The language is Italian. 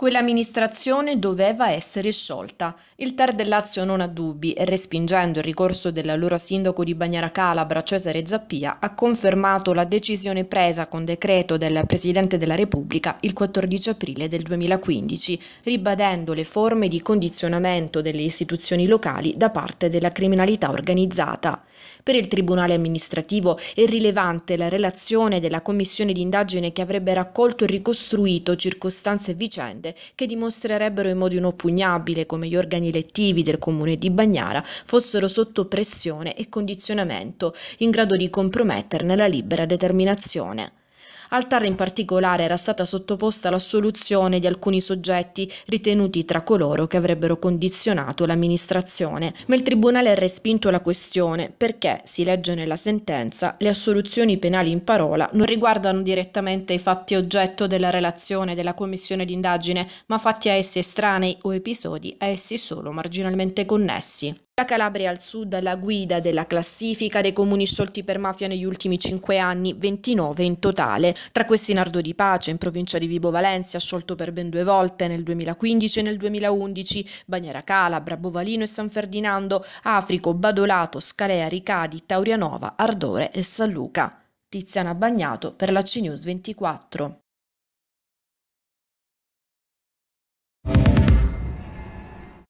Quell'amministrazione doveva essere sciolta. Il Ter del Lazio non ha dubbi e respingendo il ricorso dell'allora sindaco di Bagnara Calabra Cesare Zappia ha confermato la decisione presa con decreto del Presidente della Repubblica il 14 aprile del 2015, ribadendo le forme di condizionamento delle istituzioni locali da parte della criminalità organizzata. Per il Tribunale amministrativo è rilevante la relazione della commissione d'indagine che avrebbe raccolto e ricostruito circostanze e vicende strade che dimostrerebbero in modo inoppugnabile come gli organi elettivi del comune di Bagnara fossero sotto pressione e condizionamento in grado di comprometterne la libera determinazione. Al TAR in particolare era stata sottoposta l'assoluzione di alcuni soggetti ritenuti tra coloro che avrebbero condizionato l'amministrazione, ma il Tribunale ha respinto la questione perché, si legge nella sentenza, le assoluzioni penali in parola non riguardano direttamente i fatti oggetto della relazione della commissione d'indagine, ma fatti a essi estranei o episodi a essi solo marginalmente connessi. La Calabria al sud alla guida della classifica dei comuni sciolti per mafia negli ultimi 5 anni, 29 in totale. Tra questi Nardo di Pace, in provincia di Vibo Valencia, sciolto per ben due volte nel 2015 e nel 2011, Bagnera Calabra, Bovalino e San Ferdinando, Africo, Badolato, Scalea, Ricadi, Taurianova, Ardore e San Luca. Tiziana Bagnato per la CNews 24.